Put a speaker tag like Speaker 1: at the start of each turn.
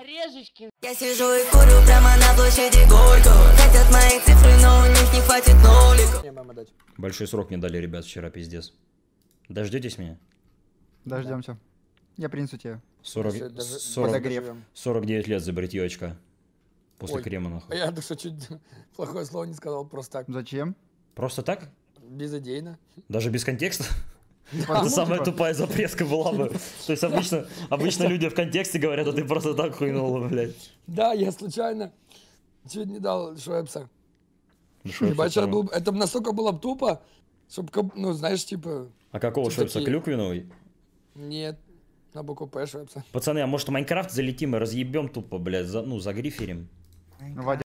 Speaker 1: Орешечкин. Я сижу и
Speaker 2: курю прямо на площади Горько. Хотят мои цифры, но
Speaker 3: у них не хватит ноликов. Большой срок мне дали, ребят, вчера, пиздец. Дождетесь меня?
Speaker 4: Дождемся. Я принесу тебе. 40, 40,
Speaker 3: 49 лет за бритье очка. После Ой, крема, нахуй.
Speaker 1: А я, да, что, чуть плохое слово не сказал, просто так. Зачем? Просто так? Безыдейно.
Speaker 3: Даже без контекста? Это а а самая типа, тупая запреска была бы. То есть обычно, обычно люди в контексте говорят, а ты просто так хуйнула, блядь.
Speaker 2: Да, я случайно чуть не дал Швепса.
Speaker 3: Ебать, был,
Speaker 2: это настолько было тупо, чтобы, ну, знаешь, типа... А какого Швепса?
Speaker 3: Клюквиновый?
Speaker 2: Нет, на букву П Швепса.
Speaker 3: Пацаны, а может в Майнкрафт залетим и разъебем тупо, блядь, за, ну, загриферим?
Speaker 2: Ну,